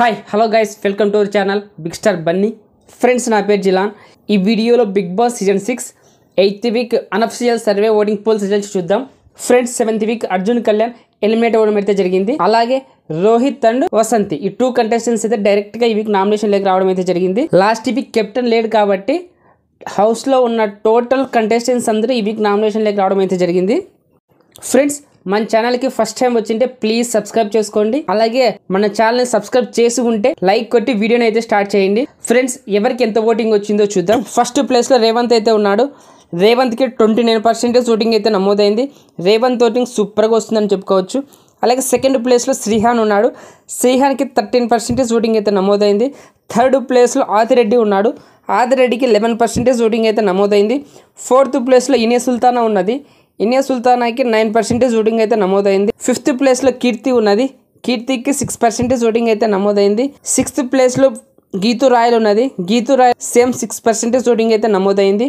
hi hello guys welcome to our channel big star Bunny friends నా పేరు జిలాన్ ఈ వీడియోలో Bigg Boss season six eighth week unofficial survey voting polls results చూద్దాం friends seventh week Arjun Kalyan eliminate అవ్వడం అయితే జరిగింది అలాగే రోహిత్ అండ్ వసంతి ఈ టూ కంటెస్టెంట్స్ అయితే డైరెక్ట్గా ఈ వీక్ నామినేషన్ లేక రావడం అయితే జరిగింది లాస్ట్ వీక్ కెప్టెన్ లేడు కాబట్టి హౌస్లో ఉన్న టోటల్ కంటెస్టెంట్స్ అందరూ ఈ వీక్ నామినేషన్ లేక రావడం అయితే జరిగింది ఫ్రెండ్స్ మన ఛానల్కి ఫస్ట్ టైం వచ్చింటే ప్లీజ్ సబ్స్క్రైబ్ చేసుకోండి అలాగే మన ఛానల్ని సబ్స్క్రైబ్ చేసుకుంటే లైక్ కొట్టి వీడియోని అయితే స్టార్ట్ చేయండి ఫ్రెండ్స్ ఎవరికి ఎంత ఓటింగ్ వచ్చిందో చూద్దాం ఫస్ట్ ప్లేస్లో రేవంత్ అయితే ఉన్నాడు రేవంత్కి ట్వంటీ నైన్ పర్సెంటేజ్ ఓటింగ్ అయితే నమోదైంది రేవంత్ ఓటింగ్ సూపర్గా వస్తుందని చెప్పుకోవచ్చు అలాగే సెకండ్ ప్లేస్లో శ్రీహాన్ ఉన్నాడు శ్రీహాన్కి థర్టీన్ పర్సెంటేజ్ ఓటింగ్ అయితే నమోదైంది థర్డ్ ప్లేస్లో ఆదిరెడ్డి ఉన్నాడు ఆదిరెడ్డికి లెవెన్ పర్సెంటేజ్ ఓటింగ్ అయితే నమోదైంది ఫోర్త్ ప్లేస్లో ఇనే సుల్తానా ఉన్నది ఇనియా సుల్తానాకి నైన్ పర్సెంటేజ్ ఓటింగ్ అయితే నమోదైంది ఫిఫ్త్ ప్లేస్లో కీర్తి ఉన్నది కీర్తికి సిక్స్ పర్సెంటేజ్ ఓటింగ్ అయితే నమోదైంది సిక్స్త్ ప్లేస్లో గీతు రాయల్ ఉన్నది Geetu Royal same six percentage voting అయితే నమోదైంది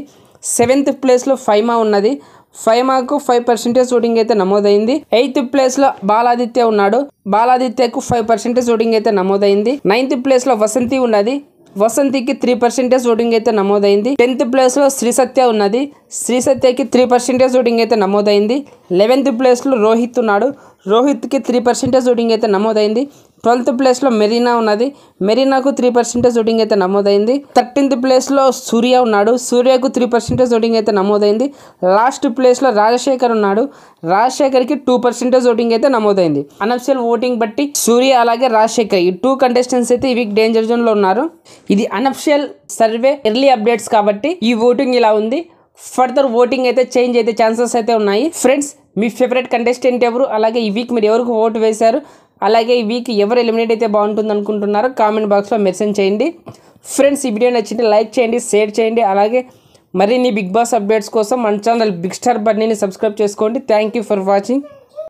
సెవెంత్ ప్లేస్లో ఫైమా ఉన్నది ఫైమాకు ఫైవ్ పర్సెంటేజ్ ఓటింగ్ అయితే నమోదైంది ఎయిత్ ప్లేస్లో బాలాదిత్య ఉన్నాడు బాలాదిత్యకు ఫైవ్ పర్సెంటేజ్ ఓటింగ్ అయితే నమోదైంది నైన్త్ ప్లేస్లో వసంతి ఉన్నది వసంతికి త్రీ పర్సెంటేజ్ ఓటింగ్ అయితే నమోదైంది టెన్త్ ప్లేస్లో శ్రీసత్య ఉన్నది శ్రీసత్యకి త్రీ పర్సెంటేజ్ ఓటింగ్ అయితే నమోదైంది లెవెన్త్ ప్లేస్లో రోహిత్ ఉన్నాడు రోహిత్కి త్రీ పర్సెంటేజ్ ఓటింగ్ అయితే నమోదైంది ట్వెల్త్ ప్లేస్లో మెరీనా ఉన్నది మెరీనాకు త్రీ పర్సెంటేజ్ ఓటింగ్ అయితే నమోదైంది థర్టీన్త్ ప్లేస్లో సూర్య ఉన్నాడు సూర్యకు త్రీ పర్సెంటేజ్ ఓటింగ్ అయితే నమోదైంది లాస్ట్ ప్లేస్లో రాజశేఖర్ ఉన్నాడు రాజశేఖర్కి టూ పర్సెంటేజ్ ఓటింగ్ అయితే నమోదైంది అనఫిషియల్ ఓటింగ్ బట్టి సూర్య అలాగే రాజశేఖర్ ఈ టూ కంటెస్టెంట్స్ అయితే ఈ వీక్ డేంజర్ జోన్లో ఉన్నారు ఇది అనఫిషియల్ సర్వే ఎర్లీ అప్డేట్స్ కాబట్టి ఈ ఓటింగ్ ఇలా ఉంది ఫర్దర్ ఓటింగ్ అయితే చేంజ్ అయితే ఛాన్సెస్ అయితే ఉన్నాయి ఫ్రెండ్స్ మీ ఫేవరెట్ కంటెస్టెంట్ ఎవరు అలాగే ఈ వీక్ మీరు ఎవరికి ఓటు వేశారు అలాగే ఈ వీక్ ఎవరు ఎలిమినేట్ అయితే బాగుంటుంది అనుకుంటున్నారో కామెంట్ బాక్స్లో మెసేజ్ చేయండి ఫ్రెండ్స్ ఈ వీడియో నచ్చింటే లైక్ చేయండి షేర్ చేయండి అలాగే మరిన్ని బిగ్ బాస్ అప్డేట్స్ కోసం మన ఛానల్ బిగ్ స్టార్ బర్నీని సబ్స్క్రైబ్ చేసుకోండి థ్యాంక్ యూ ఫర్ వాచింగ్